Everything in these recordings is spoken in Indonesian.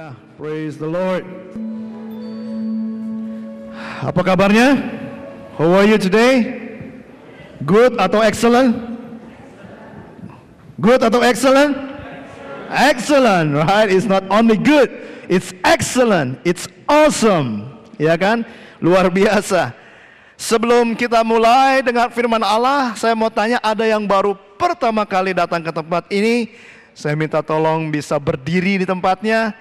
Ya, praise the Lord. Apa kabarnya? How are you today? Good atau excellent? Good atau excellent? Excellent, right? It's not only good, it's excellent, it's awesome. Ya kan? Luar biasa. Sebelum kita mulai dengan firman Allah, saya mau tanya ada yang baru pertama kali datang ke tempat ini, saya minta tolong bisa berdiri di tempatnya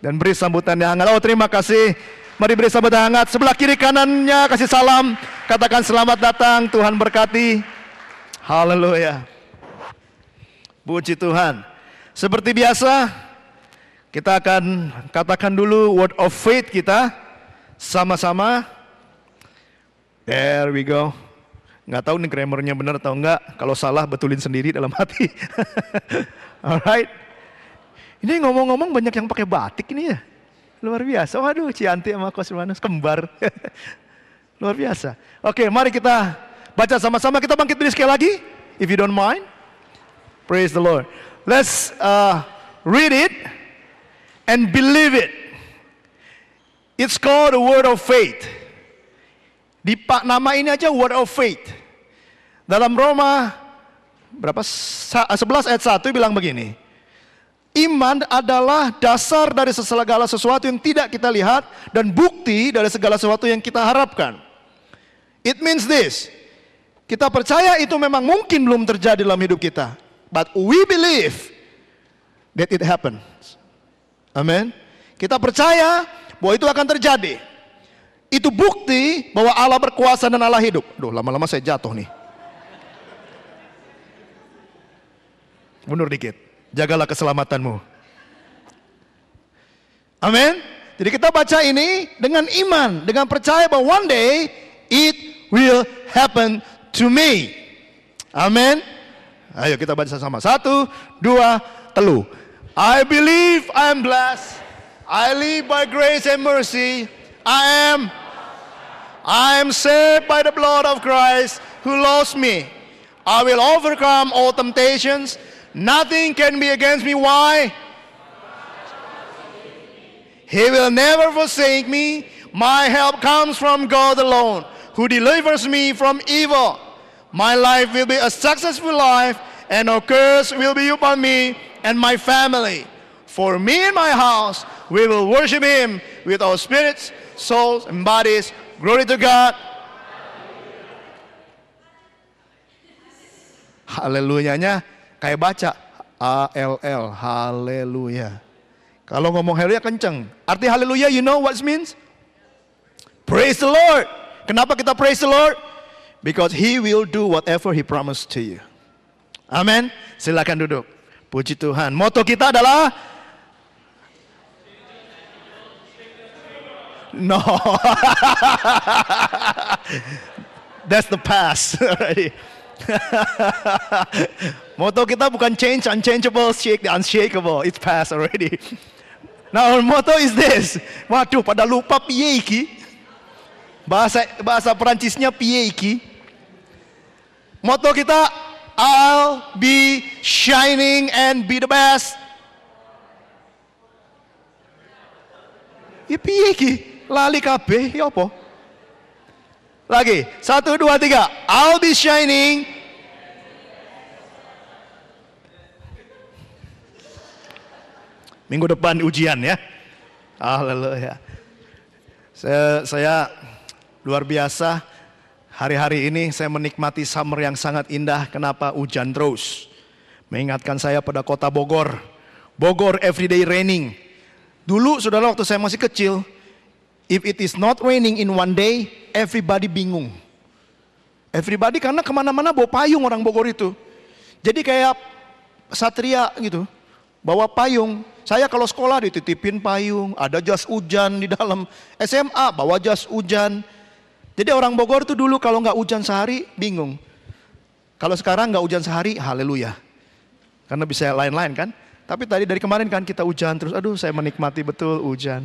dan beri sambutan yang hangat. Oh terima kasih. Mari beri sambutan hangat. Sebelah kiri kanannya kasih salam. Katakan selamat datang. Tuhan berkati. Haleluya. Puji Tuhan. Seperti biasa, kita akan katakan dulu word of faith kita sama-sama. There we go. Nggak tahu nih grammarnya benar atau enggak. Kalau salah betulin sendiri dalam hati. Alright. Ini ngomong-ngomong banyak yang pakai batik ini ya. Luar biasa. Waduh, Cianti sama Kosmanus kembar. Luar biasa. Oke, mari kita baca sama-sama. Kita bangkit diri sekali lagi. If you don't mind. Praise the Lord. Let's uh, read it and believe it. It's called the word of faith. Di pak nama ini aja word of faith. Dalam Roma berapa 11 ayat 1 bilang begini. Iman adalah dasar dari segala sesuatu yang tidak kita lihat dan bukti dari segala sesuatu yang kita harapkan. It means this. Kita percaya itu memang mungkin belum terjadi dalam hidup kita. But we believe that it happens. Amen. Kita percaya bahwa itu akan terjadi. Itu bukti bahwa Allah berkuasa dan Allah hidup. Duh, lama-lama saya jatuh nih. Mundur dikit jagalah keselamatanmu. Amin. Jadi kita baca ini dengan iman, dengan percaya bahwa one day it will happen to me. Amin. Ayo kita baca sama. Satu, dua, telu. I believe I am blessed. I live by grace and mercy. I am I am saved by the blood of Christ who loves me. I will overcome all temptations Nothing can be against me. Why? He will never forsake me. My help comes from God alone, who delivers me from evil. My life will be a successful life, and no curse will be upon me and my family. For me and my house, we will worship Him with our spirits, souls, and bodies. Glory to God. Hallelujah. Hallelujah. Kayak baca A-L-L, haleluya. Kalau ngomong haleluya kenceng. Arti haleluya, you know what it means? Praise the Lord. Kenapa kita praise the Lord? Because he will do whatever he promised to you. Amen? Silakan duduk. Puji Tuhan. Moto kita adalah No. That's the past already. Moto kita bukan change, unchangeable, shake the unshakable. It's past already. Now our motto is this. Waduh, pada lupa piye iki? Bahasa bahasa Perancisnya piye iki? Moto kita I'll be shining and be the best. Ya piye iki? Lali kabeh ya apa? Lagi, satu, dua, tiga. I'll be shining Minggu depan ujian ya. Ah Haleluya. Saya, saya luar biasa hari-hari ini saya menikmati summer yang sangat indah. Kenapa hujan terus? Mengingatkan saya pada kota Bogor. Bogor everyday raining. Dulu sudah waktu saya masih kecil, if it is not raining in one day, everybody bingung. Everybody karena kemana-mana bawa payung orang Bogor itu. Jadi kayak satria gitu bawa payung. Saya kalau sekolah dititipin payung, ada jas hujan di dalam SMA, bawa jas hujan. Jadi orang Bogor tuh dulu kalau nggak hujan sehari bingung. Kalau sekarang nggak hujan sehari, haleluya. Karena bisa lain-lain kan. Tapi tadi dari kemarin kan kita hujan terus, aduh saya menikmati betul hujan.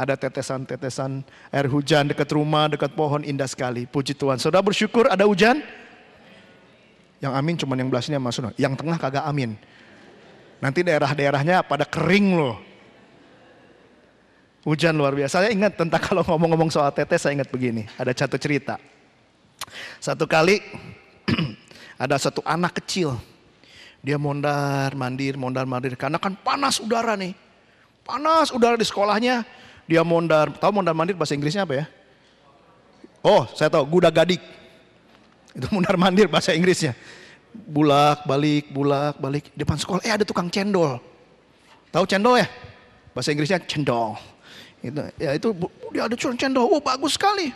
Ada tetesan-tetesan air hujan dekat rumah, dekat pohon, indah sekali. Puji Tuhan. sudah bersyukur ada hujan? Yang amin cuman yang belah sini Yang tengah kagak amin. Nanti daerah-daerahnya pada kering loh. Hujan luar biasa. Saya ingat tentang kalau ngomong-ngomong soal tetes, saya ingat begini. Ada satu cerita. Satu kali ada satu anak kecil. Dia mondar mandir, mondar mandir. Karena kan panas udara nih. Panas udara di sekolahnya. Dia mondar. Tahu mondar mandir bahasa Inggrisnya apa ya? Oh, saya tahu. gudagadik. gadik. Itu mondar mandir bahasa Inggrisnya bulak balik bulak balik depan sekolah eh ada tukang cendol tahu cendol ya bahasa Inggrisnya cendol itu ya itu dia ada curang cendol oh bagus sekali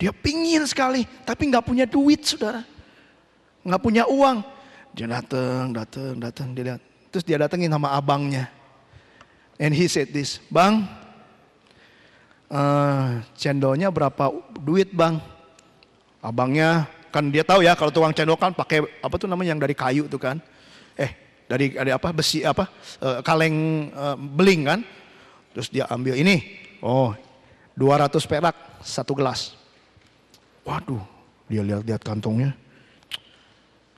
dia pingin sekali tapi nggak punya duit saudara nggak punya uang dia datang datang datang dia lihat terus dia datengin sama abangnya and he said this bang uh, cendolnya berapa duit bang abangnya Kan dia tahu ya kalau tukang cendol kan pakai apa tuh namanya yang dari kayu tuh kan. Eh, dari ada apa besi apa e, kaleng e, beling kan. Terus dia ambil ini. Oh, 200 perak satu gelas. Waduh, dia lihat-lihat kantongnya.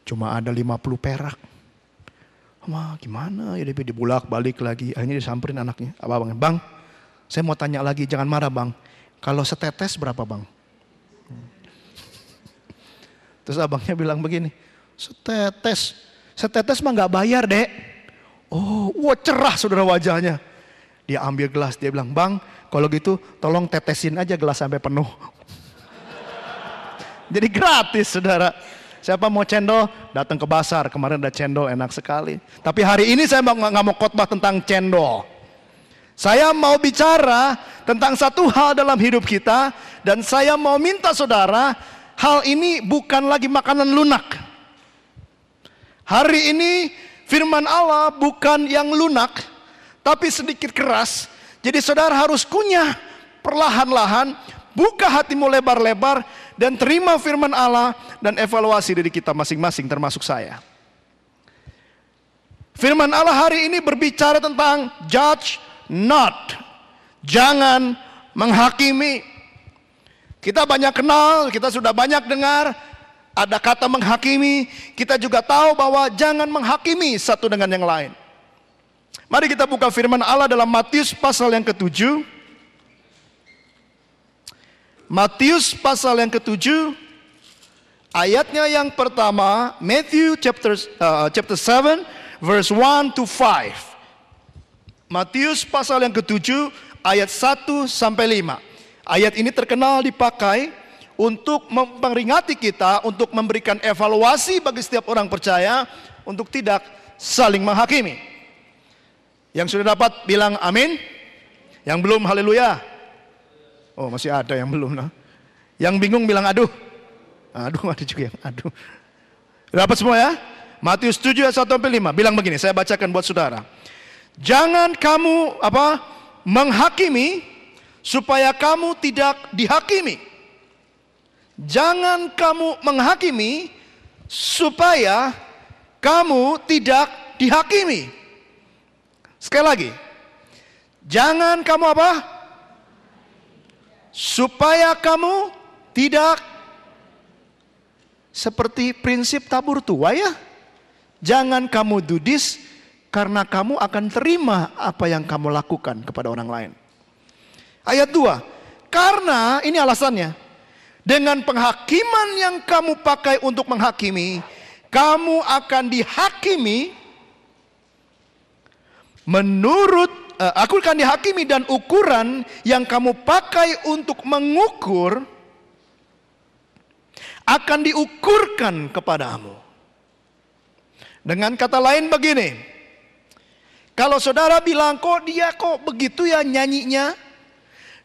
Cuma ada 50 perak. Ma, gimana ya dia dibulak balik lagi. Akhirnya disamperin anaknya. Apa bang? Bang, saya mau tanya lagi jangan marah bang. Kalau setetes berapa bang? Terus abangnya bilang begini, setetes, setetes mah nggak bayar dek. Oh, wah cerah saudara wajahnya. Dia ambil gelas, dia bilang, bang kalau gitu tolong tetesin aja gelas sampai penuh. Jadi gratis saudara. Siapa mau cendol, datang ke pasar. Kemarin ada cendol enak sekali. Tapi hari ini saya nggak mau khotbah tentang cendol. Saya mau bicara tentang satu hal dalam hidup kita dan saya mau minta saudara hal ini bukan lagi makanan lunak. Hari ini firman Allah bukan yang lunak, tapi sedikit keras. Jadi saudara harus kunyah perlahan-lahan, buka hatimu lebar-lebar, dan terima firman Allah dan evaluasi diri kita masing-masing termasuk saya. Firman Allah hari ini berbicara tentang judge not. Jangan menghakimi, kita banyak kenal, kita sudah banyak dengar, ada kata menghakimi, kita juga tahu bahwa jangan menghakimi satu dengan yang lain. Mari kita buka firman Allah dalam Matius pasal yang ketujuh. Matius pasal yang ketujuh, ayatnya yang pertama, Matthew chapter, uh, chapter 7, verse 1 to 5. Matius pasal yang ketujuh, ayat 1 sampai 5. Ayat ini terkenal dipakai untuk memperingati kita untuk memberikan evaluasi bagi setiap orang percaya untuk tidak saling menghakimi. Yang sudah dapat bilang amin. Yang belum haleluya. Oh, masih ada yang belum nah. Yang bingung bilang aduh. Aduh, ada juga yang aduh. Dapat semua ya? Matius 7 ayat 1 sampai 5 bilang begini, saya bacakan buat saudara. Jangan kamu apa menghakimi supaya kamu tidak dihakimi. Jangan kamu menghakimi supaya kamu tidak dihakimi. Sekali lagi. Jangan kamu apa? Supaya kamu tidak seperti prinsip tabur tua ya. Jangan kamu dudis karena kamu akan terima apa yang kamu lakukan kepada orang lain. Ayat 2. Karena ini alasannya. Dengan penghakiman yang kamu pakai untuk menghakimi, kamu akan dihakimi menurut uh, aku akan dihakimi dan ukuran yang kamu pakai untuk mengukur akan diukurkan kepadamu. Dengan kata lain begini. Kalau saudara bilang kok dia kok begitu ya nyanyinya,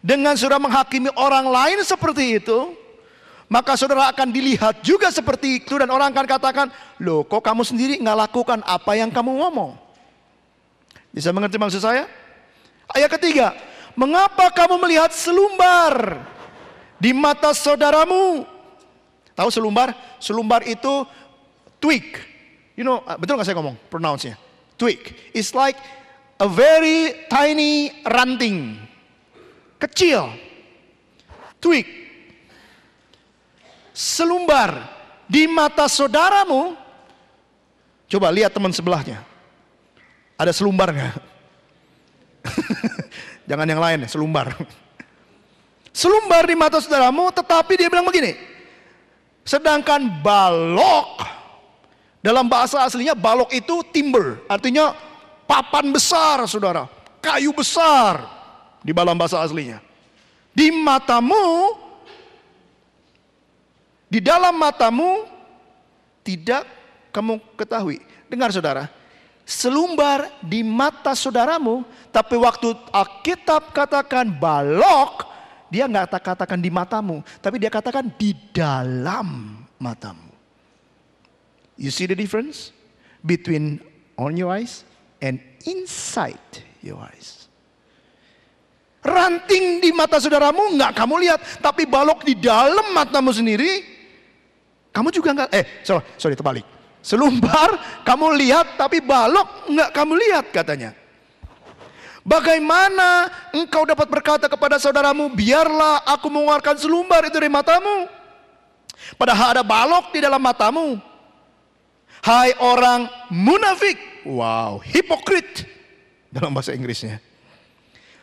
dengan saudara menghakimi orang lain seperti itu, maka saudara akan dilihat juga seperti itu dan orang akan katakan, loh kok kamu sendiri nggak lakukan apa yang kamu ngomong? Bisa mengerti maksud saya? Ayat ketiga, mengapa kamu melihat selumbar di mata saudaramu? Tahu selumbar? Selumbar itu twig. You know, ah, betul nggak saya ngomong pronounce-nya? Twig. It's like a very tiny ranting kecil, twig, selumbar di mata saudaramu, coba lihat teman sebelahnya, ada selumbar nggak? Jangan yang lain, selumbar. Selumbar di mata saudaramu, tetapi dia bilang begini, sedangkan balok, dalam bahasa aslinya balok itu timber, artinya papan besar saudara, kayu besar, di dalam bahasa aslinya. Di matamu, di dalam matamu tidak kamu ketahui. Dengar saudara, selumbar di mata saudaramu, tapi waktu Alkitab katakan balok, dia nggak katakan di matamu, tapi dia katakan di dalam matamu. You see the difference between on your eyes and inside your eyes. Ranting di mata saudaramu nggak kamu lihat, tapi balok di dalam matamu sendiri, kamu juga nggak. Eh, sorry, sorry terbalik. Selumbar kamu lihat, tapi balok nggak kamu lihat katanya. Bagaimana engkau dapat berkata kepada saudaramu, biarlah aku mengeluarkan selumbar itu dari matamu. Padahal ada balok di dalam matamu. Hai orang munafik. Wow, hipokrit dalam bahasa Inggrisnya.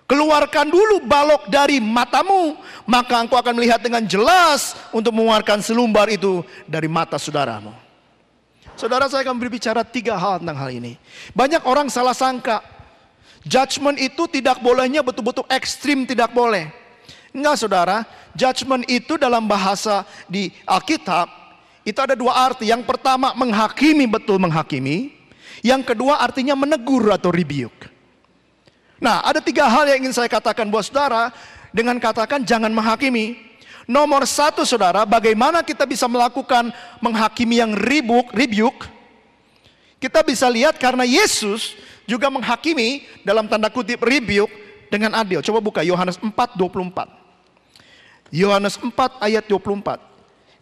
Keluarkan dulu balok dari matamu, maka engkau akan melihat dengan jelas untuk mengeluarkan selumbar itu dari mata saudaramu. Saudara saya akan berbicara tiga hal tentang hal ini. Banyak orang salah sangka, judgment itu tidak bolehnya betul-betul ekstrim tidak boleh. Enggak saudara, judgment itu dalam bahasa di Alkitab, itu ada dua arti. Yang pertama menghakimi, betul menghakimi. Yang kedua artinya menegur atau rebuke. Nah, ada tiga hal yang ingin saya katakan buat saudara dengan katakan jangan menghakimi. Nomor satu saudara, bagaimana kita bisa melakukan menghakimi yang ribuk, ribuk? Kita bisa lihat karena Yesus juga menghakimi dalam tanda kutip ribuk dengan adil. Coba buka Yohanes 4, 24. Yohanes 4 ayat 24.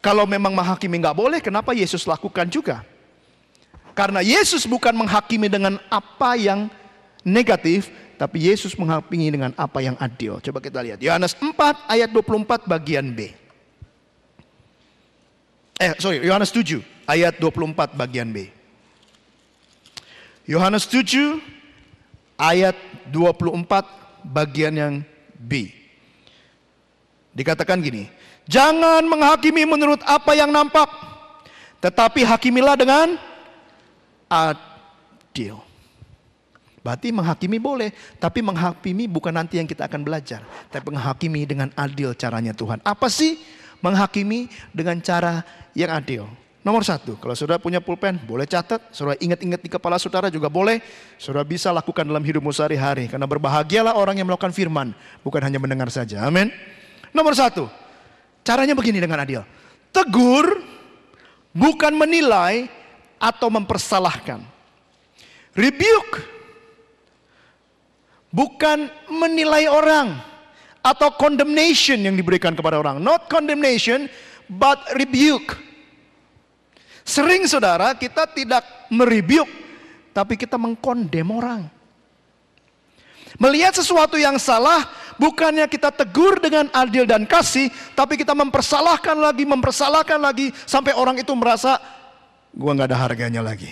Kalau memang menghakimi nggak boleh, kenapa Yesus lakukan juga? Karena Yesus bukan menghakimi dengan apa yang negatif, tapi Yesus menghampingi dengan apa yang adil. Coba kita lihat. Yohanes 4 ayat 24 bagian B. Eh, sorry, Yohanes 7 ayat 24 bagian B. Yohanes 7 ayat 24 bagian yang B. Dikatakan gini, jangan menghakimi menurut apa yang nampak, tetapi hakimilah dengan adil. Berarti menghakimi boleh, tapi menghakimi bukan nanti yang kita akan belajar. Tapi menghakimi dengan adil caranya Tuhan. Apa sih menghakimi dengan cara yang adil? Nomor satu, kalau saudara punya pulpen, boleh catat. Saudara ingat-ingat di kepala saudara juga boleh. Saudara bisa lakukan dalam hidupmu sehari-hari. Karena berbahagialah orang yang melakukan firman. Bukan hanya mendengar saja. Amin. Nomor satu, caranya begini dengan adil. Tegur bukan menilai atau mempersalahkan. Rebuke bukan menilai orang atau condemnation yang diberikan kepada orang. Not condemnation, but rebuke. Sering saudara kita tidak merebuke, tapi kita mengkondem orang. Melihat sesuatu yang salah, bukannya kita tegur dengan adil dan kasih, tapi kita mempersalahkan lagi, mempersalahkan lagi, sampai orang itu merasa, gua gak ada harganya lagi.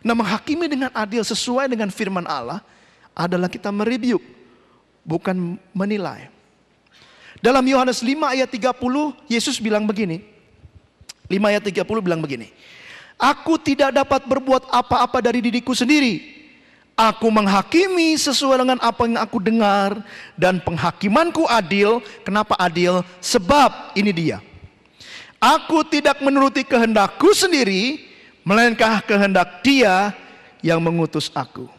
Nah menghakimi dengan adil sesuai dengan firman Allah, adalah kita mereview, bukan menilai. Dalam Yohanes 5 ayat 30, Yesus bilang begini. 5 ayat 30 bilang begini. Aku tidak dapat berbuat apa-apa dari diriku sendiri. Aku menghakimi sesuai dengan apa yang aku dengar dan penghakimanku adil. Kenapa adil? Sebab ini dia. Aku tidak menuruti kehendakku sendiri, melainkan kehendak Dia yang mengutus aku.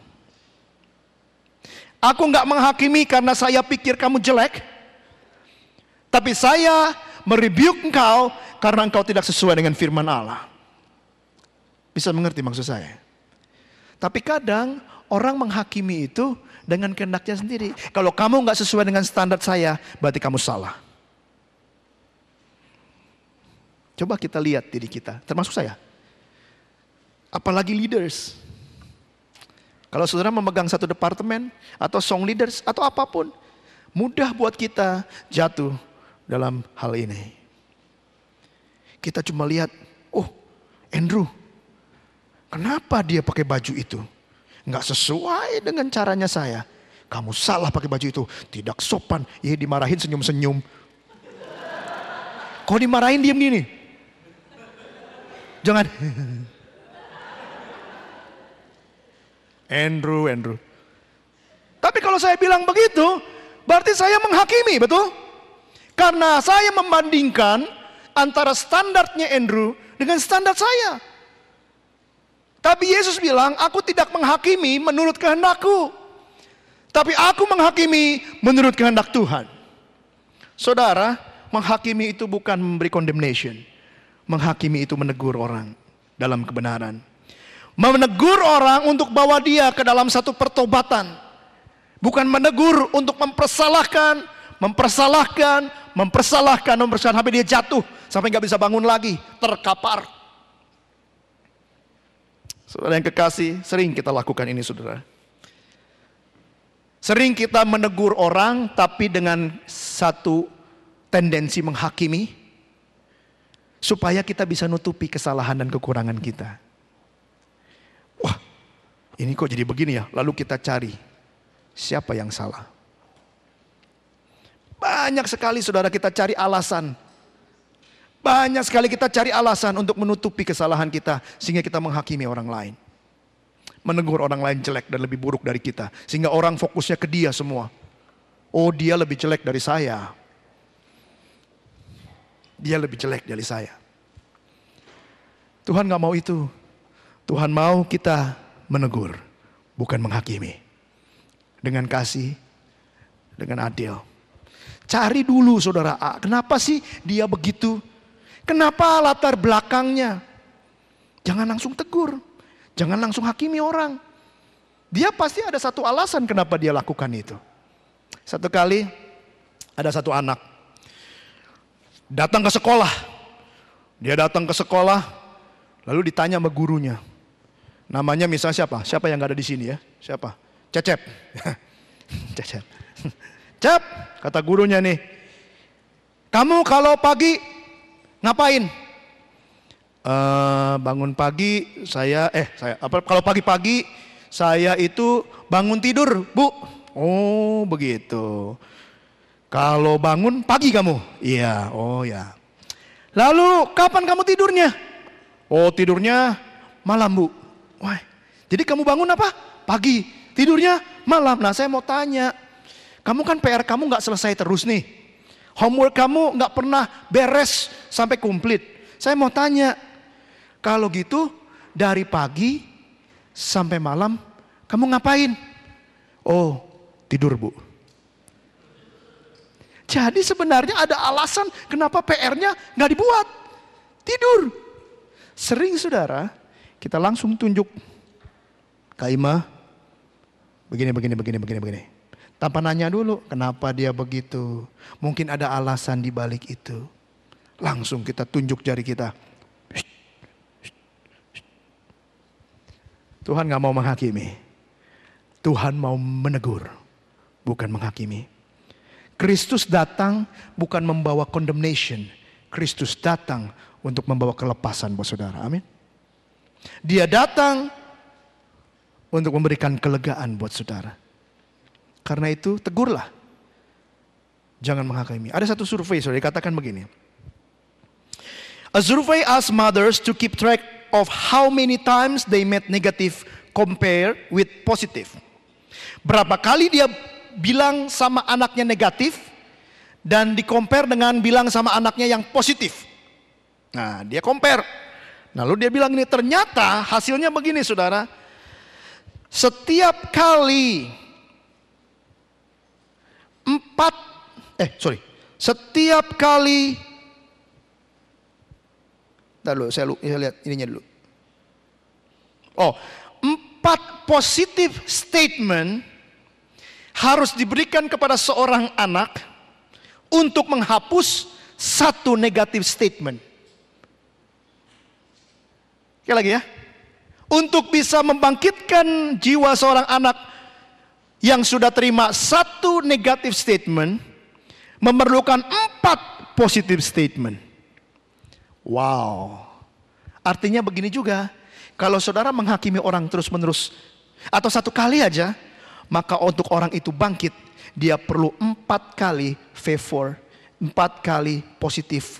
Aku nggak menghakimi karena saya pikir kamu jelek. Tapi saya merebuke engkau karena engkau tidak sesuai dengan firman Allah. Bisa mengerti maksud saya? Tapi kadang orang menghakimi itu dengan kehendaknya sendiri. Kalau kamu nggak sesuai dengan standar saya, berarti kamu salah. Coba kita lihat diri kita, termasuk saya. Apalagi leaders. Kalau saudara memegang satu departemen atau song leaders atau apapun, mudah buat kita jatuh dalam hal ini. Kita cuma lihat, oh Andrew, kenapa dia pakai baju itu? Nggak sesuai dengan caranya saya. Kamu salah pakai baju itu. Tidak sopan. Ya dimarahin senyum-senyum. Kok dimarahin diam gini? Jangan. Andrew, Andrew. Tapi kalau saya bilang begitu, berarti saya menghakimi, betul? Karena saya membandingkan antara standarnya Andrew dengan standar saya. Tapi Yesus bilang, aku tidak menghakimi menurut kehendakku. Tapi aku menghakimi menurut kehendak Tuhan. Saudara, menghakimi itu bukan memberi condemnation. Menghakimi itu menegur orang dalam kebenaran. Menegur orang untuk bawa dia ke dalam satu pertobatan. Bukan menegur untuk mempersalahkan, mempersalahkan, mempersalahkan, mempersalahkan. Sampai dia jatuh, sampai nggak bisa bangun lagi, terkapar. Saudara yang kekasih, sering kita lakukan ini saudara. Sering kita menegur orang tapi dengan satu tendensi menghakimi supaya kita bisa nutupi kesalahan dan kekurangan kita ini kok jadi begini ya? Lalu kita cari siapa yang salah. Banyak sekali saudara kita cari alasan. Banyak sekali kita cari alasan untuk menutupi kesalahan kita sehingga kita menghakimi orang lain. Menegur orang lain jelek dan lebih buruk dari kita sehingga orang fokusnya ke dia semua. Oh, dia lebih jelek dari saya. Dia lebih jelek dari saya. Tuhan gak mau itu. Tuhan mau kita menegur, bukan menghakimi. Dengan kasih, dengan adil. Cari dulu saudara A, kenapa sih dia begitu? Kenapa latar belakangnya? Jangan langsung tegur, jangan langsung hakimi orang. Dia pasti ada satu alasan kenapa dia lakukan itu. Satu kali ada satu anak datang ke sekolah. Dia datang ke sekolah lalu ditanya sama gurunya, Namanya misalnya siapa? Siapa yang nggak ada di sini ya? Siapa? Cecep. Cecep. Cep, kata gurunya nih. Kamu kalau pagi ngapain? Uh, bangun pagi saya eh saya apa kalau pagi-pagi saya itu bangun tidur, Bu. Oh, begitu. Kalau bangun pagi kamu? Iya, oh ya. Lalu kapan kamu tidurnya? Oh, tidurnya malam, Bu. Wah, jadi kamu bangun apa? Pagi, tidurnya malam. Nah saya mau tanya, kamu kan PR kamu nggak selesai terus nih. Homework kamu nggak pernah beres sampai komplit. Saya mau tanya, kalau gitu dari pagi sampai malam kamu ngapain? Oh, tidur bu. Jadi sebenarnya ada alasan kenapa PR-nya nggak dibuat. Tidur. Sering saudara, kita langsung tunjuk Kaimah begini begini begini begini begini. Tanpa nanya dulu kenapa dia begitu. Mungkin ada alasan di balik itu. Langsung kita tunjuk jari kita. Tuhan nggak mau menghakimi. Tuhan mau menegur, bukan menghakimi. Kristus datang bukan membawa condemnation. Kristus datang untuk membawa kelepasan buat saudara. Amin. Dia datang untuk memberikan kelegaan buat saudara. Karena itu tegurlah. Jangan menghakimi. Ada satu survei saudara katakan begini. A survey asked mothers to keep track of how many times they met negative compare with positive. Berapa kali dia bilang sama anaknya negatif dan dikompare dengan bilang sama anaknya yang positif. Nah, dia compare Nah, Lalu dia bilang ini ternyata hasilnya begini saudara. Setiap kali empat eh sorry setiap kali Ntar dulu saya, saya lihat ininya dulu. Oh, empat positif statement harus diberikan kepada seorang anak untuk menghapus satu negatif statement. Sekali lagi ya. Untuk bisa membangkitkan jiwa seorang anak yang sudah terima satu negatif statement, memerlukan empat positif statement. Wow. Artinya begini juga, kalau saudara menghakimi orang terus-menerus atau satu kali aja, maka untuk orang itu bangkit, dia perlu empat kali favor, empat kali positif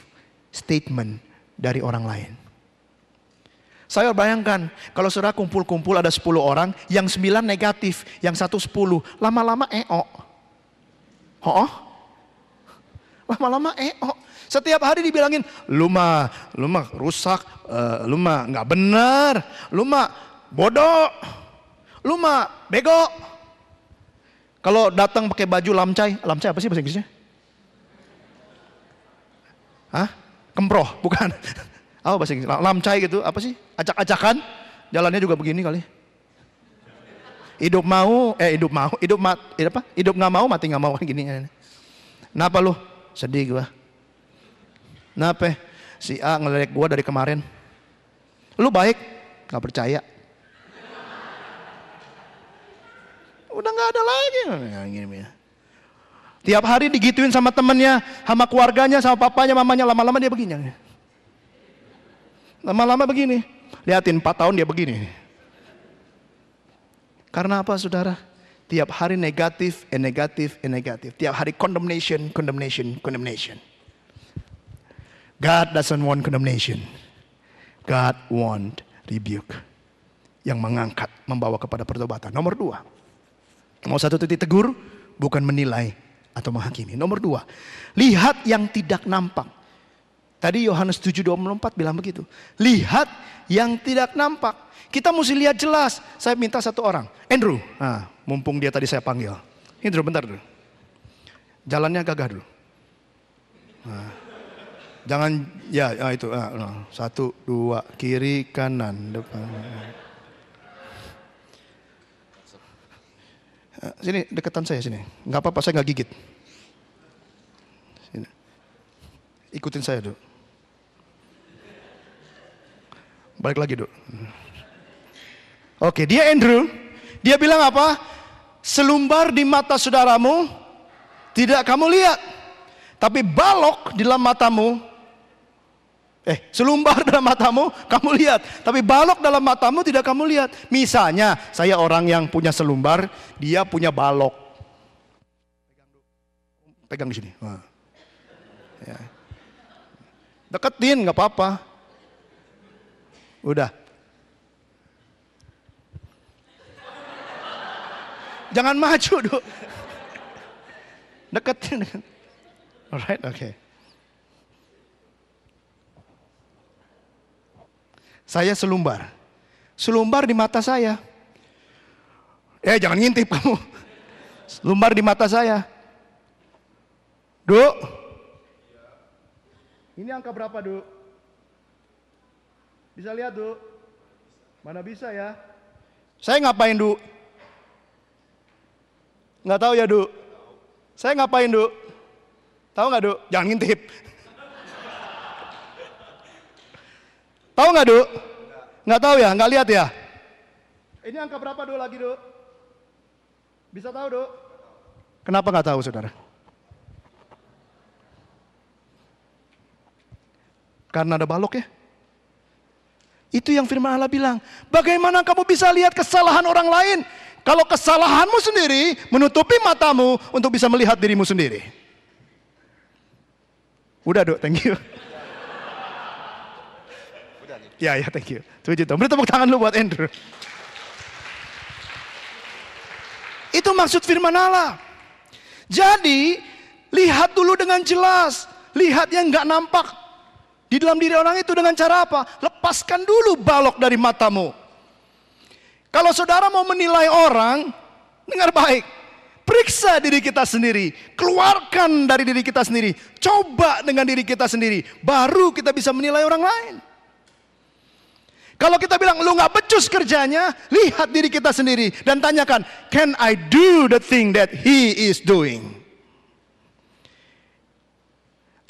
statement dari orang lain. Saya bayangkan kalau saudara kumpul-kumpul ada 10 orang, yang 9 negatif, yang satu 10, lama-lama eo. Oh, lama-lama eo. Setiap hari dibilangin, luma, luma, rusak, uh, eh, luma nggak benar, luma, bodoh, luma, bego. Kalau datang pakai baju lamcai, lamcai apa sih bahasa Inggrisnya? Hah? Kemproh, bukan. apa oh, bahasa Inggris? Lamcai gitu, apa sih? Acak-acakan, jalannya juga begini kali. Hidup mau, eh hidup mau, hidup mat, hidup eh, apa? Hidup nggak mau, mati nggak mau kan gini. Kenapa lu? Sedih gua. Kenapa? Si A ngelirik gua dari kemarin. Lu baik? gak percaya. Udah nggak ada lagi. Ya, gini, Tiap hari digituin sama temennya, sama keluarganya, sama papanya, mamanya. Lama-lama dia begini. Lama-lama begini. Lihatin 4 tahun dia begini. Karena apa saudara? Tiap hari negatif, and eh, negatif, and eh, negatif. Tiap hari condemnation, condemnation, condemnation. God doesn't want condemnation. God want rebuke. Yang mengangkat, membawa kepada pertobatan. Nomor dua. Mau satu titik tegur, bukan menilai atau menghakimi. Nomor dua. Lihat yang tidak nampak. Tadi Yohanes 7:24 bilang begitu. Lihat yang tidak nampak. Kita mesti lihat jelas. Saya minta satu orang, Andrew. Nah, mumpung dia tadi saya panggil. Andrew bentar dulu. Jalannya gagah dulu. Nah, jangan ya, ya itu nah, nah, satu dua kiri kanan depan. Ah, sini deketan saya sini. Nggak apa-apa saya nggak gigit. Sini. Ikutin saya dulu. Balik lagi dulu. Oke, dia Andrew. Dia bilang apa? Selumbar di mata saudaramu tidak kamu lihat, tapi balok di dalam matamu. Eh, selumbar dalam matamu kamu lihat, tapi balok dalam matamu tidak kamu lihat. Misalnya, saya orang yang punya selumbar, dia punya balok. Pegang di sini. Ya. Deketin nggak apa-apa. Udah. Jangan maju, Dok. Deketin. Alright, oke. Okay. Saya selumbar. Selumbar di mata saya. Eh, jangan ngintip kamu. Selumbar di mata saya. Dok. Ini angka berapa, Dok? Bisa lihat, Du? Mana bisa ya? Saya ngapain, Du? Nggak tahu ya, Du? Saya ngapain, Du? Tahu nggak, Du? Jangan ngintip. tahu nggak, Du? Nggak tahu ya? Nggak lihat ya? Ini angka berapa, Du, lagi, Du? Bisa tahu, Du? Kenapa nggak tahu, Saudara? Karena ada balok ya? Itu yang firman Allah bilang. Bagaimana kamu bisa lihat kesalahan orang lain kalau kesalahanmu sendiri menutupi matamu untuk bisa melihat dirimu sendiri? Udah, Dok. Thank you. Ya, ya, thank you. Tujuh Tuhan. Beri tepuk tangan lu buat Andrew. Itu maksud firman Allah. Jadi, lihat dulu dengan jelas. Lihat yang gak nampak di dalam diri orang itu dengan cara apa? Lepaskan dulu balok dari matamu. Kalau saudara mau menilai orang, dengar baik. Periksa diri kita sendiri, keluarkan dari diri kita sendiri, coba dengan diri kita sendiri, baru kita bisa menilai orang lain. Kalau kita bilang lu nggak becus kerjanya, lihat diri kita sendiri dan tanyakan, can I do the thing that he is doing?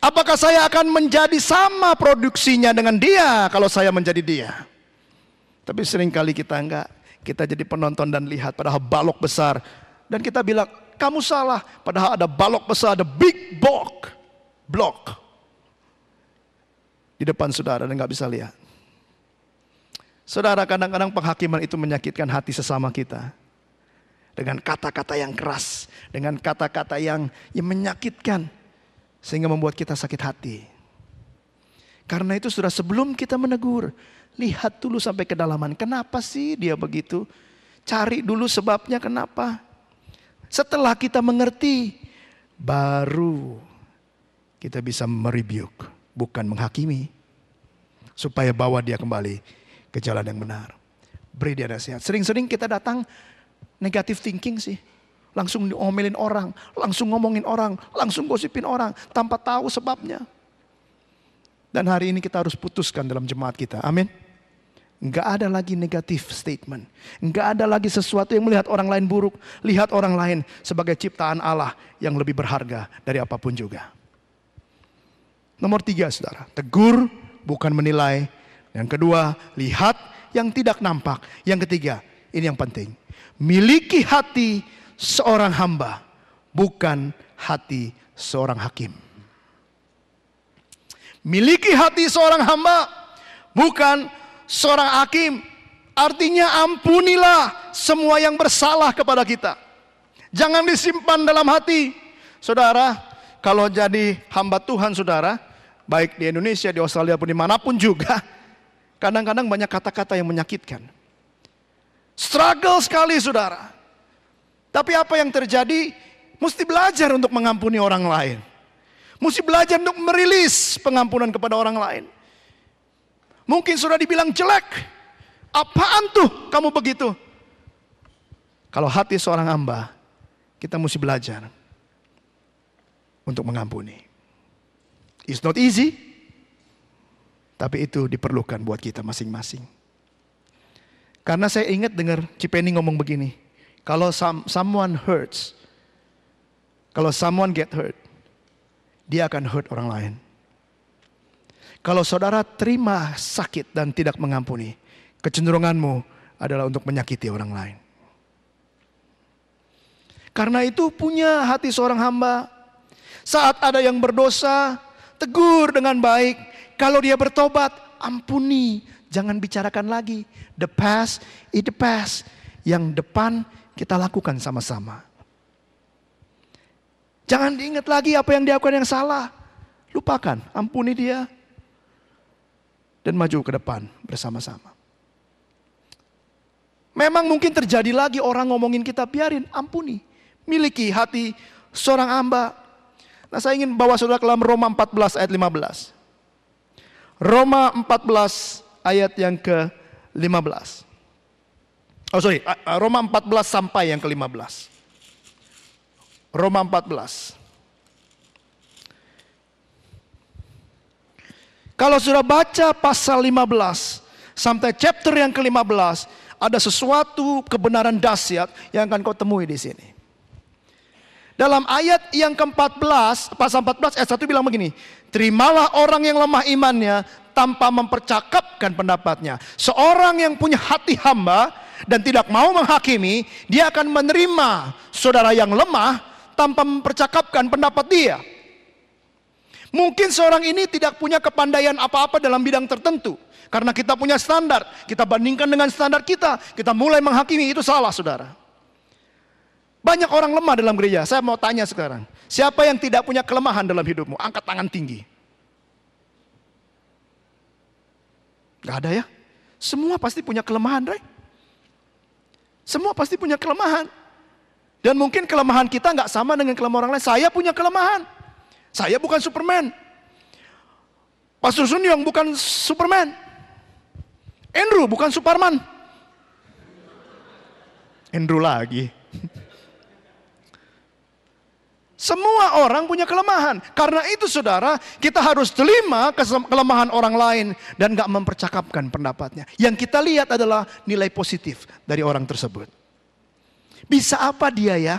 Apakah saya akan menjadi sama produksinya dengan dia kalau saya menjadi dia? Tapi seringkali kita enggak. Kita jadi penonton dan lihat padahal balok besar. Dan kita bilang, kamu salah. Padahal ada balok besar, ada big block. Block. Di depan saudara dan enggak bisa lihat. Saudara, kadang-kadang penghakiman itu menyakitkan hati sesama kita. Dengan kata-kata yang keras. Dengan kata-kata yang, yang menyakitkan sehingga membuat kita sakit hati. Karena itu sudah sebelum kita menegur, lihat dulu sampai kedalaman. Kenapa sih dia begitu? Cari dulu sebabnya kenapa. Setelah kita mengerti, baru kita bisa mereview, bukan menghakimi. Supaya bawa dia kembali ke jalan yang benar. Beri dia nasihat. Sering-sering kita datang negatif thinking sih. Langsung diomelin orang, langsung ngomongin orang, langsung gosipin orang tanpa tahu sebabnya. Dan hari ini kita harus putuskan dalam jemaat kita. Amin. Enggak ada lagi negatif statement. Enggak ada lagi sesuatu yang melihat orang lain buruk. Lihat orang lain sebagai ciptaan Allah yang lebih berharga dari apapun juga. Nomor tiga saudara, tegur bukan menilai. Yang kedua, lihat yang tidak nampak. Yang ketiga, ini yang penting. Miliki hati seorang hamba, bukan hati seorang hakim. Miliki hati seorang hamba, bukan seorang hakim. Artinya ampunilah semua yang bersalah kepada kita. Jangan disimpan dalam hati. Saudara, kalau jadi hamba Tuhan saudara, baik di Indonesia, di Australia, pun dimanapun juga, kadang-kadang banyak kata-kata yang menyakitkan. Struggle sekali saudara. Tapi apa yang terjadi? Mesti belajar untuk mengampuni orang lain. Mesti belajar untuk merilis pengampunan kepada orang lain. Mungkin sudah dibilang jelek. Apaan tuh kamu begitu? Kalau hati seorang hamba, kita mesti belajar untuk mengampuni. It's not easy, tapi itu diperlukan buat kita masing-masing. Karena saya ingat dengar Cipeni ngomong begini, kalau some, someone hurts, kalau someone get hurt, dia akan hurt orang lain. Kalau saudara terima sakit dan tidak mengampuni, kecenderunganmu adalah untuk menyakiti orang lain. Karena itu punya hati seorang hamba. Saat ada yang berdosa, tegur dengan baik. Kalau dia bertobat, ampuni. Jangan bicarakan lagi. The past it the past. Yang depan kita lakukan sama-sama. Jangan diingat lagi apa yang dilakukan yang salah. Lupakan, ampuni dia. Dan maju ke depan bersama-sama. Memang mungkin terjadi lagi orang ngomongin kita, biarin, ampuni. Miliki hati seorang hamba. Nah saya ingin bawa saudara ke dalam Roma 14 ayat 15. Roma 14 ayat yang ke 15. Oh sorry, ah, ah, Roma 14 sampai yang ke-15. Roma 14. Kalau sudah baca pasal 15 sampai chapter yang ke-15, ada sesuatu kebenaran dahsyat yang akan kau temui di sini. Dalam ayat yang ke-14, pasal 14 ayat 1 bilang begini, terimalah orang yang lemah imannya tanpa mempercakapkan pendapatnya. Seorang yang punya hati hamba dan tidak mau menghakimi, dia akan menerima saudara yang lemah tanpa mempercakapkan pendapat dia. Mungkin seorang ini tidak punya kepandaian apa-apa dalam bidang tertentu. Karena kita punya standar, kita bandingkan dengan standar kita, kita mulai menghakimi, itu salah saudara. Banyak orang lemah dalam gereja, saya mau tanya sekarang. Siapa yang tidak punya kelemahan dalam hidupmu? Angkat tangan tinggi. Gak ada ya? Semua pasti punya kelemahan, right? Semua pasti punya kelemahan. Dan mungkin kelemahan kita nggak sama dengan kelemahan orang lain. Saya punya kelemahan. Saya bukan Superman. Pastor Yong bukan Superman. Andrew bukan Superman. Andrew lagi. Semua orang punya kelemahan. Karena itu saudara, kita harus terima kelemahan orang lain dan gak mempercakapkan pendapatnya. Yang kita lihat adalah nilai positif dari orang tersebut. Bisa apa dia ya?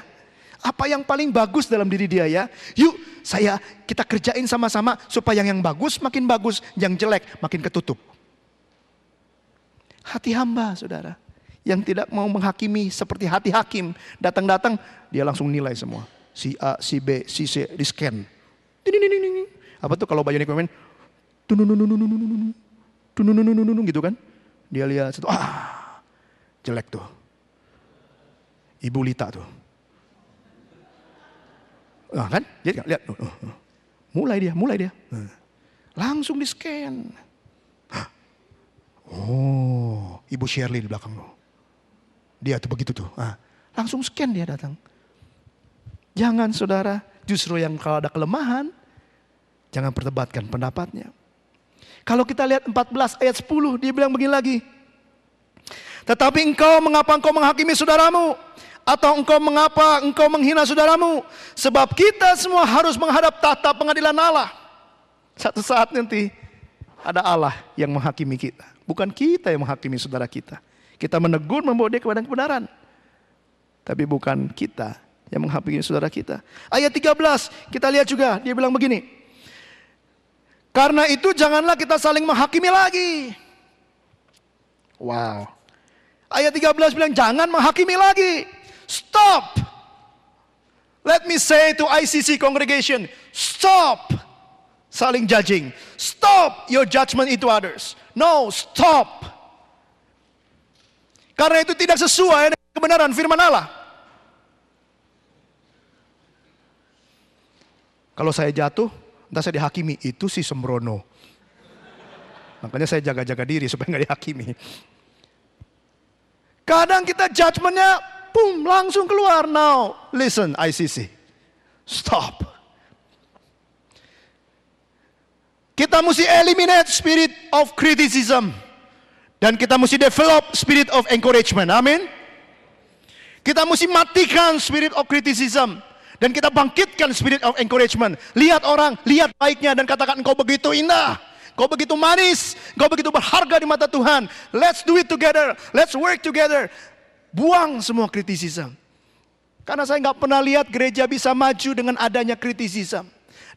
Apa yang paling bagus dalam diri dia ya? Yuk, saya kita kerjain sama-sama supaya yang bagus makin bagus, yang jelek makin ketutup. Hati hamba, saudara, yang tidak mau menghakimi seperti hati hakim, datang-datang dia langsung nilai semua si A, si B, si C, di scan. Apa tuh kalau Bionic Woman? gitu kan. Dia lihat satu, ah jelek tuh. Ibu Lita tuh. Nah, kan? Jadi lihat. Mulai dia, mulai dia. Nah, langsung di scan. Oh, Ibu Shirley di belakang lo. Dia tuh begitu tuh. Ah, langsung scan dia datang Jangan saudara, justru yang kalau ada kelemahan, jangan perdebatkan pendapatnya. Kalau kita lihat 14 ayat 10, dia bilang begini lagi. Tetapi engkau mengapa engkau menghakimi saudaramu? Atau engkau mengapa engkau menghina saudaramu? Sebab kita semua harus menghadap tahta pengadilan Allah. Satu saat nanti ada Allah yang menghakimi kita. Bukan kita yang menghakimi saudara kita. Kita menegur membawa dia kepada kebenaran. Tapi bukan kita yang menghampiri saudara kita. Ayat 13, kita lihat juga dia bilang begini. Karena itu janganlah kita saling menghakimi lagi. Wow. Ayat 13 bilang jangan menghakimi lagi. Stop. Let me say to ICC congregation, stop saling judging. Stop your judgment into others. No, stop. Karena itu tidak sesuai dengan kebenaran firman Allah. Kalau saya jatuh, entah saya dihakimi. Itu sih sembrono. Makanya saya jaga-jaga diri supaya nggak dihakimi. Kadang kita judgementnya, pum, langsung keluar. Now, listen ICC. Stop. Kita mesti eliminate spirit of criticism. Dan kita mesti develop spirit of encouragement. Amin. Kita mesti matikan spirit of criticism. Dan kita bangkitkan spirit of encouragement. Lihat orang, lihat baiknya dan katakan engkau begitu indah. Kau begitu manis, kau begitu berharga di mata Tuhan. Let's do it together, let's work together. Buang semua kritisisme. Karena saya nggak pernah lihat gereja bisa maju dengan adanya kritisisme.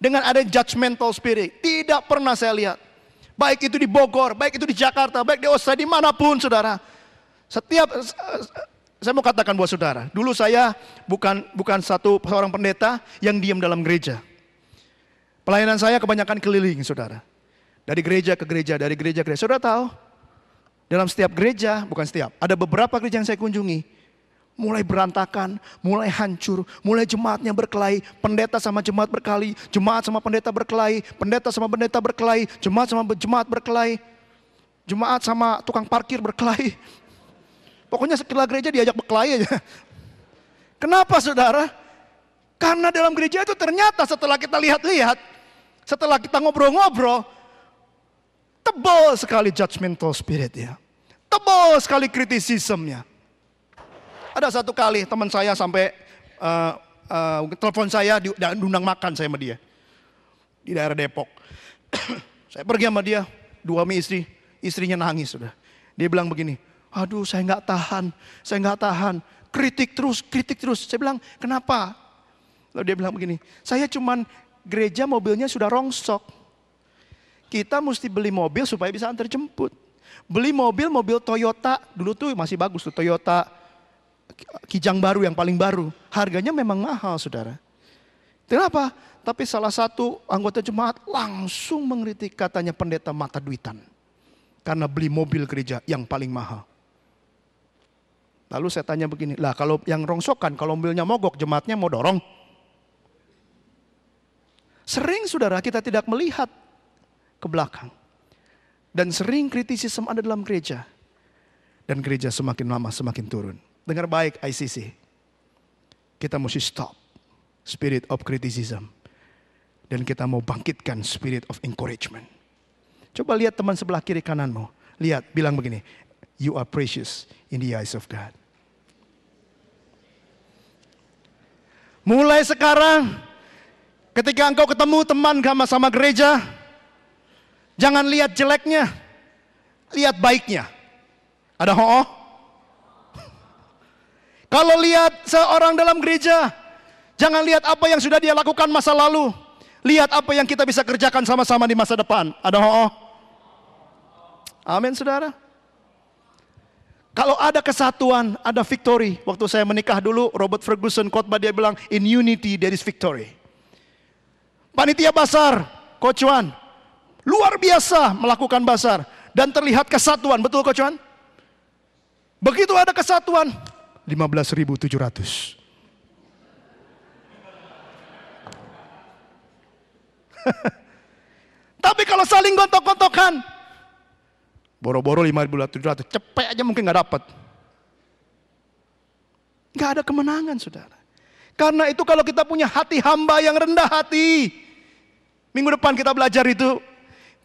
Dengan ada judgmental spirit. Tidak pernah saya lihat. Baik itu di Bogor, baik itu di Jakarta, baik di Australia, dimanapun saudara. Setiap saya mau katakan buat saudara, dulu saya bukan bukan satu seorang pendeta yang diam dalam gereja. Pelayanan saya kebanyakan keliling, saudara. Dari gereja ke gereja, dari gereja ke gereja. Saudara tahu, dalam setiap gereja, bukan setiap, ada beberapa gereja yang saya kunjungi. Mulai berantakan, mulai hancur, mulai jemaatnya berkelahi, pendeta sama jemaat berkelahi, jemaat sama pendeta berkelahi, pendeta sama pendeta berkelahi, jemaat sama jemaat berkelahi, jemaat sama tukang parkir berkelahi, Pokoknya sekilas gereja diajak berkelahi aja. Kenapa saudara? Karena dalam gereja itu ternyata setelah kita lihat-lihat, setelah kita ngobrol-ngobrol, tebal sekali judgmental spirit ya. Tebal sekali kritisismnya. Ada satu kali teman saya sampai uh, uh, telepon saya di, diundang makan saya sama dia. Di daerah Depok. saya pergi sama dia, dua istri, istrinya nangis sudah. Dia bilang begini, Aduh, saya nggak tahan, saya nggak tahan. Kritik terus, kritik terus. Saya bilang, kenapa? Lalu dia bilang begini, saya cuman gereja mobilnya sudah rongsok. Kita mesti beli mobil supaya bisa antar jemput. Beli mobil, mobil Toyota. Dulu tuh masih bagus tuh Toyota Kijang baru yang paling baru. Harganya memang mahal saudara. Kenapa? Tapi salah satu anggota jemaat langsung mengkritik katanya pendeta mata duitan. Karena beli mobil gereja yang paling mahal. Lalu saya tanya begini, lah kalau yang rongsokan, kalau mobilnya mogok, jemaatnya mau dorong. Sering saudara kita tidak melihat ke belakang. Dan sering kritisisme ada dalam gereja. Dan gereja semakin lama semakin turun. Dengar baik ICC. Kita mesti stop spirit of criticism. Dan kita mau bangkitkan spirit of encouragement. Coba lihat teman sebelah kiri kananmu. Lihat, bilang begini. You are precious in the eyes of God. Mulai sekarang, ketika engkau ketemu teman sama-sama gereja, jangan lihat jeleknya, lihat baiknya. Ada ho? -oh? Kalau lihat seorang dalam gereja, jangan lihat apa yang sudah dia lakukan masa lalu. Lihat apa yang kita bisa kerjakan sama-sama di masa depan. Ada ho? -oh? Amin saudara. Kalau ada kesatuan, ada victory. Waktu saya menikah dulu, Robert Ferguson khotbah dia bilang, in unity there is victory. Panitia Basar, Kocuan, luar biasa melakukan basar. Dan terlihat kesatuan, betul Kocuan? Begitu ada kesatuan, 15.700. Tapi kalau saling gontok-gontokan, Boro-boro 5.700, cepet aja mungkin nggak dapat. Nggak ada kemenangan, saudara. Karena itu kalau kita punya hati hamba yang rendah hati, minggu depan kita belajar itu,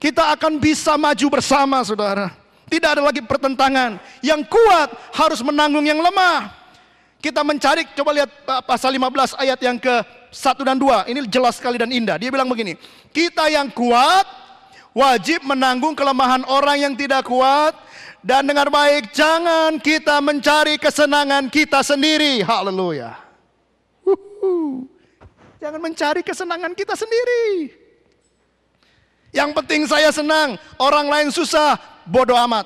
kita akan bisa maju bersama, saudara. Tidak ada lagi pertentangan. Yang kuat harus menanggung yang lemah. Kita mencari, coba lihat eh, pasal 15 ayat yang ke 1 dan 2. Ini jelas sekali dan indah. Dia bilang begini, kita yang kuat wajib menanggung kelemahan orang yang tidak kuat dan dengar baik jangan kita mencari kesenangan kita sendiri. Haleluya. Jangan mencari kesenangan kita sendiri. Yang penting saya senang, orang lain susah, bodoh amat.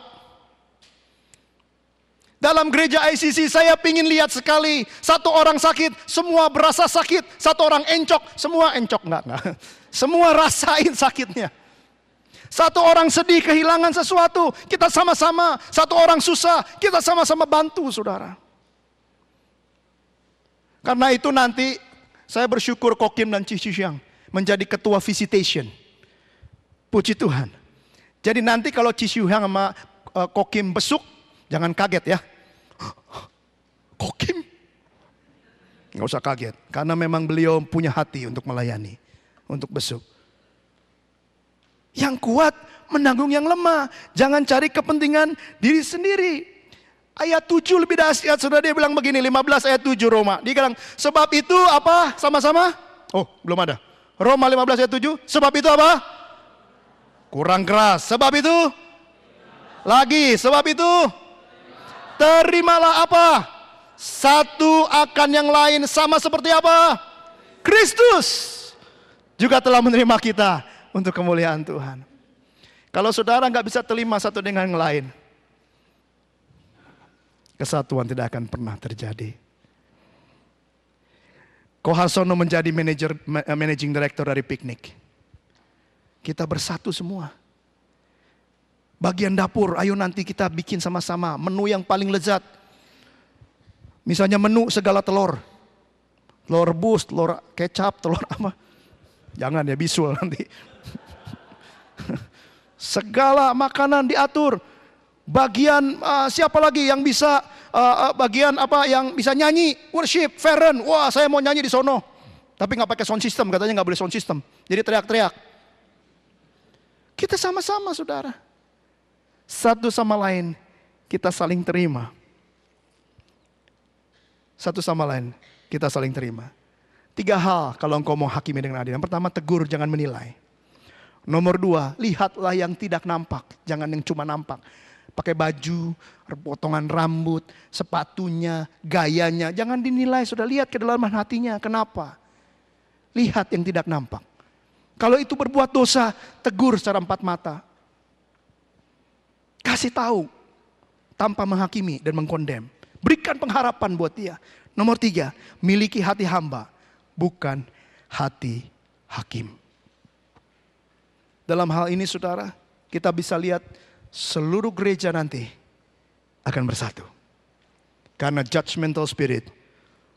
Dalam gereja ICC saya pingin lihat sekali, satu orang sakit, semua berasa sakit, satu orang encok, semua encok, nggak nggak Semua rasain sakitnya. Satu orang sedih kehilangan sesuatu, kita sama-sama. Satu orang susah, kita sama-sama bantu, saudara. Karena itu nanti saya bersyukur Kokim dan Cici Siang menjadi ketua visitation. Puji Tuhan. Jadi nanti kalau Cici Siang sama eh, Kokim besuk, jangan kaget ya. Kokim? Nggak usah kaget. Karena memang beliau punya hati untuk melayani. Untuk besuk. Yang kuat menanggung yang lemah. Jangan cari kepentingan diri sendiri. Ayat 7 lebih dahsyat, saudara dia bilang begini, 15 ayat 7 Roma. Dia bilang, sebab itu apa? Sama-sama? Oh, belum ada. Roma 15 ayat 7, sebab itu apa? Kurang keras. Sebab itu? Lagi, sebab itu? Terimalah apa? Satu akan yang lain, sama seperti apa? Kristus juga telah menerima kita untuk kemuliaan Tuhan. Kalau saudara nggak bisa terima satu dengan yang lain, kesatuan tidak akan pernah terjadi. Kohasono menjadi manager, eh, managing director dari piknik. Kita bersatu semua. Bagian dapur, ayo nanti kita bikin sama-sama menu yang paling lezat. Misalnya menu segala telur. Telur rebus, telur kecap, telur apa. Jangan ya bisul nanti. Segala makanan diatur. Bagian uh, siapa lagi yang bisa uh, uh, bagian apa yang bisa nyanyi worship Feren. Wah, saya mau nyanyi di sono. Tapi nggak pakai sound system, katanya nggak boleh sound system. Jadi teriak-teriak. Kita sama-sama saudara. Satu sama lain kita saling terima. Satu sama lain kita saling terima. Tiga hal kalau engkau mau hakimi dengan adil. Yang pertama tegur jangan menilai. Nomor dua, lihatlah yang tidak nampak, jangan yang cuma nampak. Pakai baju, potongan rambut, sepatunya, gayanya. Jangan dinilai, sudah lihat ke dalam hatinya. Kenapa? Lihat yang tidak nampak. Kalau itu berbuat dosa, tegur secara empat mata. Kasih tahu tanpa menghakimi dan mengkondem. Berikan pengharapan buat dia. Nomor tiga, miliki hati hamba, bukan hati hakim. Dalam hal ini saudara, kita bisa lihat seluruh gereja nanti akan bersatu. Karena judgmental spirit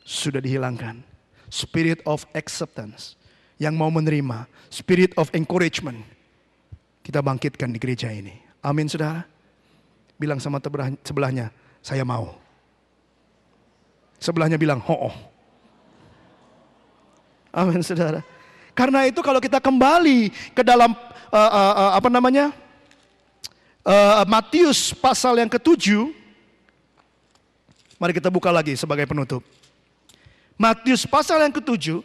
sudah dihilangkan. Spirit of acceptance yang mau menerima, spirit of encouragement kita bangkitkan di gereja ini. Amin saudara. Bilang sama sebelahnya, saya mau. Sebelahnya bilang, ho. -oh. Amin saudara. Karena itu kalau kita kembali ke dalam uh, uh, uh, apa namanya? Uh, Matius pasal yang ketujuh, mari kita buka lagi sebagai penutup. Matius pasal yang ketujuh,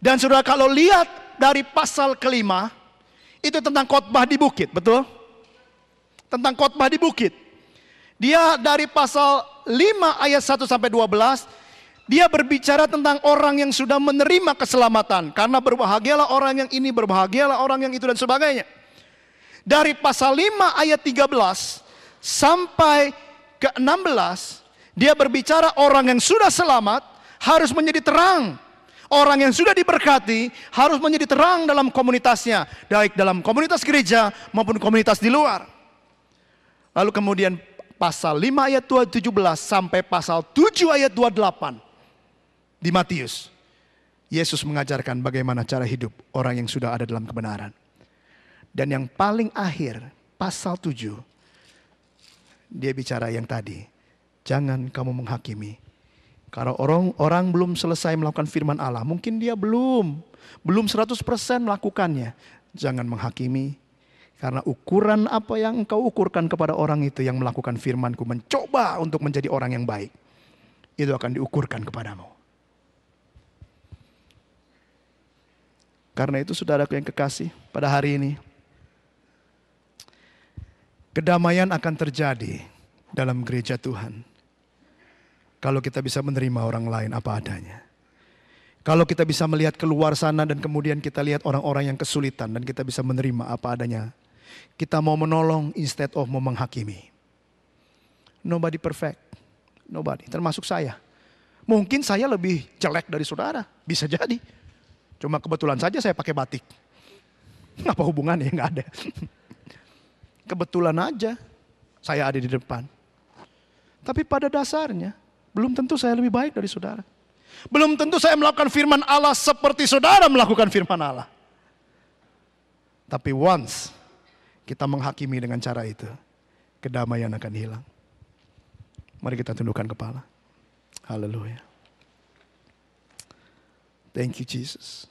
dan sudah kalau lihat dari pasal kelima, itu tentang khotbah di bukit, betul? Tentang khotbah di bukit. Dia dari pasal 5 ayat 1 sampai 12 dia berbicara tentang orang yang sudah menerima keselamatan. Karena berbahagialah orang yang ini, berbahagialah orang yang itu dan sebagainya. Dari pasal 5 ayat 13 sampai ke 16, dia berbicara orang yang sudah selamat harus menjadi terang. Orang yang sudah diberkati harus menjadi terang dalam komunitasnya. Baik dalam komunitas gereja maupun komunitas di luar. Lalu kemudian pasal 5 ayat 17 sampai pasal 7 ayat 28 di Matius. Yesus mengajarkan bagaimana cara hidup orang yang sudah ada dalam kebenaran. Dan yang paling akhir, pasal 7, dia bicara yang tadi. Jangan kamu menghakimi. Karena orang, orang belum selesai melakukan firman Allah, mungkin dia belum, belum 100% melakukannya. Jangan menghakimi, karena ukuran apa yang engkau ukurkan kepada orang itu yang melakukan firmanku mencoba untuk menjadi orang yang baik. Itu akan diukurkan kepadamu. Karena itu saudaraku yang kekasih pada hari ini. Kedamaian akan terjadi dalam gereja Tuhan. Kalau kita bisa menerima orang lain apa adanya. Kalau kita bisa melihat keluar sana dan kemudian kita lihat orang-orang yang kesulitan dan kita bisa menerima apa adanya. Kita mau menolong instead of mau menghakimi. Nobody perfect. Nobody, termasuk saya. Mungkin saya lebih jelek dari saudara, bisa jadi. Cuma kebetulan saja saya pakai batik. Apa hubungannya? Nggak ada. Kebetulan aja saya ada di depan. Tapi pada dasarnya, belum tentu saya lebih baik dari saudara. Belum tentu saya melakukan firman Allah seperti saudara melakukan firman Allah. Tapi once kita menghakimi dengan cara itu, kedamaian akan hilang. Mari kita tundukkan kepala. Haleluya. Thank you, Jesus.